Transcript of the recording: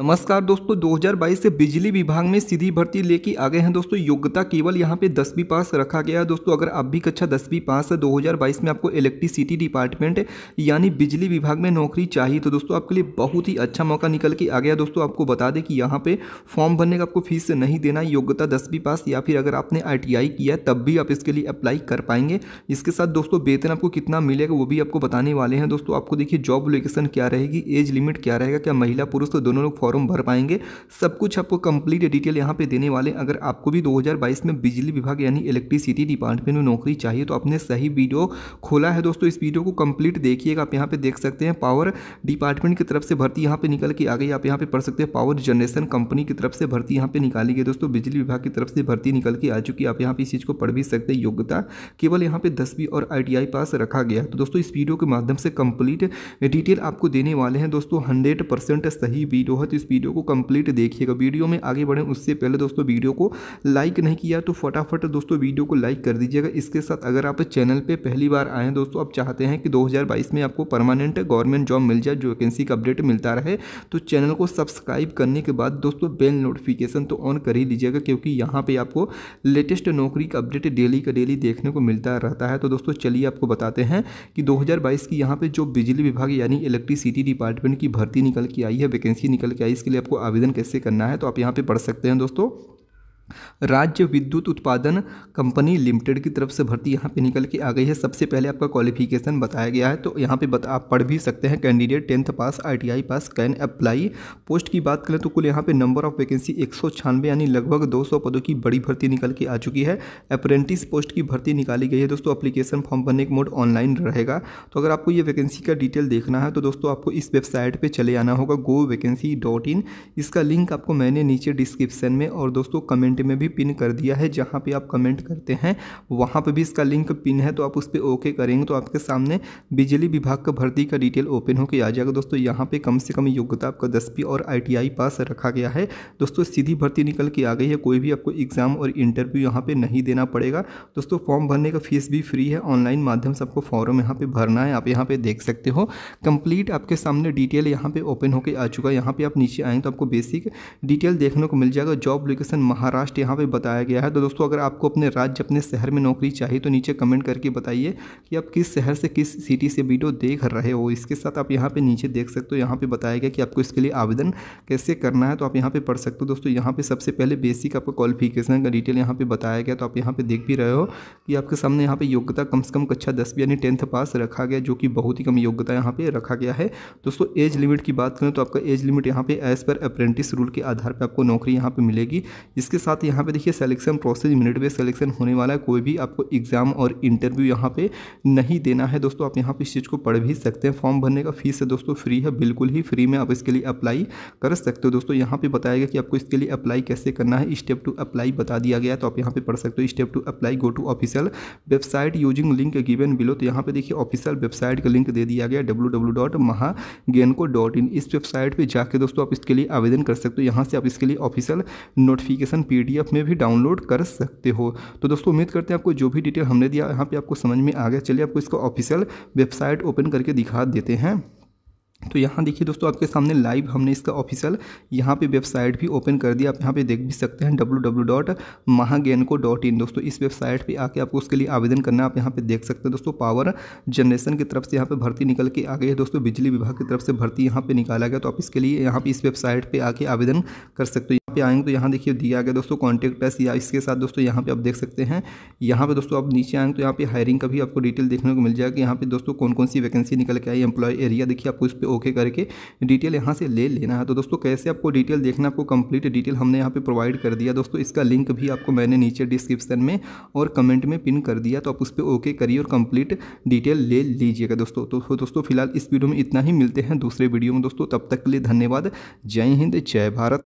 नमस्कार दोस्तों 2022 से बिजली विभाग में सीधी भर्ती लेके आ गए हैं दोस्तों योग्यता केवल यहाँ पे दसवीं पास रखा गया है दोस्तों अगर आप भी कक्षा दसवीं पास है 2022 में आपको इलेक्ट्रिसिटी डिपार्टमेंट यानी बिजली विभाग में नौकरी चाहिए तो दोस्तों आपके लिए बहुत ही अच्छा मौका निकल के आ गया दोस्तों आपको बता दें कि यहाँ पर फॉर्म भरने का आपको फीस नहीं देना योग्यता दसवीं पास या फिर अगर आपने आई किया है तब भी आप इसके लिए अप्लाई कर पाएंगे इसके साथ दोस्तों वेतन आपको कितना मिलेगा वो भी आपको बताने वाले हैं दोस्तों आपको देखिए जॉब लोकेशन क्या रहेगी एज लिमिट क्या रहेगा क्या महिला पुरुष तो दोनों लोग फॉर्म भर पाएंगे सब कुछ आपको कंप्लीट डिटेल यहाँ पे देने वाले अगर आपको भी 2022 में बिजली विभाग यानी इलेक्ट्रिसिटी डिपार्टमेंट में नौकरी चाहिए तो आपने सही वीडियो खोला है दोस्तों इस वीडियो को कंप्लीट देखिएगा आप यहाँ पे देख सकते हैं पावर डिपार्टमेंट की तरफ से भर्ती यहाँ पे निकल के आ गई आप यहाँ पे पढ़ सकते हैं पावर जनरेशन कंपनी की तरफ से भर्ती यहाँ पे निकाली गई दोस्तों बिजली विभाग की तरफ से भर्ती निकल के आ चुकी है आप यहाँ पे इस चीज़ को पढ़ भी सकते हैं योग्यता केवल यहाँ पे दसवीं और आई पास रखा गया तो दोस्तों इस वीडियो के माध्यम से कंप्लीट डिटेल आपको देने वाले हैं दोस्तों हंड्रेड सही वीडियो है तो इस वीडियो को कंप्लीट देखिएगा वीडियो में आगे बढ़े उससे पहले दोस्तों वीडियो को लाइक नहीं किया तो फटाफट दोस्तों वीडियो को लाइक कर दीजिएगा इसके साथ अगर आप चैनल पर पहली बार आए दोस्तों आप चाहते हैं कि दो में आपको परमानेंट गवर्नमेंट जॉब मिल जाए जो वैकेंसी का अपडेट मिलता रहे तो चैनल को सब्सक्राइब करने के बाद दोस्तों बेल नोटिफिकेशन तो ऑन कर ही लीजिएगा क्योंकि यहाँ पर आपको लेटेस्ट नौकरी का अपडेट डेली का डेली देखने को मिलता रहता है तो दोस्तों चलिए आपको बताते हैं कि 2022 की यहाँ पे जो बिजली विभाग यानी इलेक्ट्रिसिटी डिपार्टमेंट की भर्ती निकल के आई है वैकेंसी निकल क्या है इसके लिए आपको आवेदन कैसे करना है तो आप यहाँ पर पढ़ सकते हैं दोस्तों राज्य विद्युत उत्पादन कंपनी लिमिटेड की तरफ से भर्ती यहाँ पे निकल के आ गई है सबसे पहले आपका क्वालिफिकेशन बताया गया है तो यहाँ पे बता आप पढ़ भी सकते हैं candidate tenth pass ITI pass can apply post की बात करें तो कुल यहाँ पे नंबर ऑफ वैकेंसी एक यानी लगभग 200 पदों की बड़ी भर्ती निकल के आ चुकी है अप्रेंटिस पोस्ट की भर्ती निकाली गई है दोस्तों अप्लीकेशन फॉर्म भरने का मोड ऑनलाइन रहेगा तो अगर आपको ये वैकेंसी का डिटेल देखना है तो दोस्तों आपको इस वेबसाइट पर चले आना होगा गो वैकेंसी इसका लिंक आपको मैंने नीचे डिस्क्रिप्शन में और दोस्तों कमेंट कमेंट में भी पिन कर दिया है जहाँ पे आप कमेंट करते हैं वहाँ पे भी इसका लिंक पिन है तो आप उस पर ओके करेंगे तो आपके सामने बिजली विभाग का भर्ती का डिटेल ओपन होकर आ जाएगा दोस्तों यहाँ पर कम से कम योग्यता आपका दसवीं और आई पास रखा गया है दोस्तों सीधी भर्ती निकल के आ गई है कोई भी आपको एग्ज़ाम और इंटरव्यू यहाँ पर नहीं देना पड़ेगा दोस्तों फॉर्म भरने का फीस भी फ्री है ऑनलाइन माध्यम से आपको फॉर्म यहाँ पर भरना है आप यहाँ पर देख सकते हो कंप्लीट आपके सामने डिटेल यहाँ पे ओपन होकर आ चुका है यहाँ पर आप नीचे आएंगे तो आपको बेसिक डिटेल देखने को मिल जाएगा जॉब लोकेशन महाराष्ट्र महाराष्ट्र यहाँ पे बताया गया है तो दोस्तों अगर आपको अपने राज्य अपने शहर में नौकरी चाहिए तो नीचे कमेंट करके बताइए कि आप किस शहर से किस सिटी से वीडियो देख रहे हो इसके साथ आप यहाँ पर नीचे देख सकते हो यहाँ पर बताया गया कि आपको इसके लिए आवेदन कैसे करना है तो आप यहाँ पर पढ़ सकते हो दोस्तों यहाँ पर सबसे पहले बेसिक आपका क्वालिफिकेशन का डिटेल यहाँ पर बताया गया तो आप यहाँ पर देख भी रहे हो कि आपके सामने यहाँ पर योग्यता कम से कम कक्षा दसवीं यानी टेंथ पास रखा गया जो कि बहुत ही कम योग्यता यहाँ पर रखा गया है दोस्तों एज लिमिट की बात करें तो आपका एज लिमिट यहाँ पे एज पर अप्रेंटिस रूल के आधार पर आपको नौकरी यहाँ पर मिलेगी इसके साथ साथ यहाँ पे देखिए selection process merit base selection होने वाला है कोई भी आपको एग्जाम और इंटरव्यू यहाँ पे नहीं देना है दोस्तों आप यहाँ पे इस चीज़ को पढ़ भी सकते हैं फॉर्म भरने का फीस है दोस्तों फ्री है बिल्कुल ही फ्री में आप इसके लिए अप्लाई कर सकते हो दोस्तों यहाँ पर बताया गया कि आपको इसके लिए अप्लाई कैसे करना है स्टेप टू अप्लाई बता दिया गया तो आप यहाँ पर पढ़ सकते हो step to apply go to official website using link given below तो यहाँ पे देखिए ऑफिशियल वेबसाइट का लिंक दे दिया गया डब्ल्यू इस वेबसाइट पर जाकर दोस्तों आप इसके लिए आवेदन कर सकते हो यहाँ से आप इसके लिए ऑफिशियल नोटिफिकेशन पी पीडीएफ में भी डाउनलोड कर सकते हो तो दोस्तों उम्मीद करते हैं आपको जो भी डिटेल हमने दिया यहाँ पर आपको समझ में आ गया चलिए आपको इसका ऑफिशियल वेबसाइट ओपन करके दिखा देते हैं तो यहाँ देखिए दोस्तों आपके सामने लाइव हमने इसका ऑफिशियल यहाँ पे वेबसाइट भी ओपन कर दिया आप यहाँ पे देख भी सकते हैं W W dot Mahagenco dot in दोस्तों इस वेबसाइट पे आके आपको उसके लिए आवेदन करना आप यहाँ पे देख सकते हैं दोस्तों पावर जनरेशन की तरफ से यहाँ पे भर्ती निकल के आ गई है दोस्तों बिजली विभाग की तरफ से भर्ती यहाँ पर निकाला गया तो आप इसके लिए यहाँ पर इस वेबसाइट पर आके आवेदन कर सकते हो यहाँ पे आएंगे तो यहाँ देखिए दिया गया दोस्तों कॉन्टैक्ट अस या इसके साथ दोस्तों यहाँ पर आप देख सकते हैं यहाँ पर दोस्तों आप नीचे आएंगे तो यहाँ पे हायरिंग का भी आपको डिटेल देखने को मिल जाएगा यहाँ पर दोस्तों कौन कौन सी वैकेंसी निकल के आई एम्प्लॉय एरिया देखिए आपको इस पर ओके करके डिटेल यहाँ से ले लेना है तो दोस्तों कैसे आपको डिटेल देखना आपको कंप्लीट डिटेल हमने यहाँ पर प्रोवाइड कर दिया दोस्तों इसका लिंक भी आपको मैंने नीचे डिस्क्रिप्शन में और कमेंट में पिन कर दिया तो आप उस पर ओके करिए और कंप्लीट डिटेल ले लीजिएगा दोस्तों तो दोस्तों फिलहाल इस वीडियो में इतना ही मिलते हैं दूसरे वीडियो में दोस्तों तब तक के लिए धन्यवाद जय हिंद जय भारत